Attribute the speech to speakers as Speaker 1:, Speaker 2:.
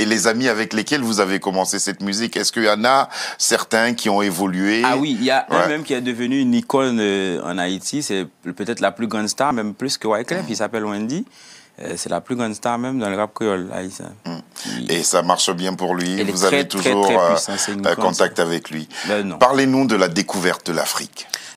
Speaker 1: et les amis avec lesquels vous avez commencé cette musique. Est-ce qu'il y en a certains qui ont
Speaker 2: évolué Ah oui, il y a un même qui est devenu une icône euh, en Haïti. C'est peut-être la plus grande star, même plus que Wyclef. Il s'appelle Wendy euh, c'est la plus grande star même dans le rap créole haïtien. Mm.
Speaker 1: Et ça marche bien pour lui. Vous avez toujours euh, un contact avec lui. Ben Parlez-nous de la découverte de l'Afrique.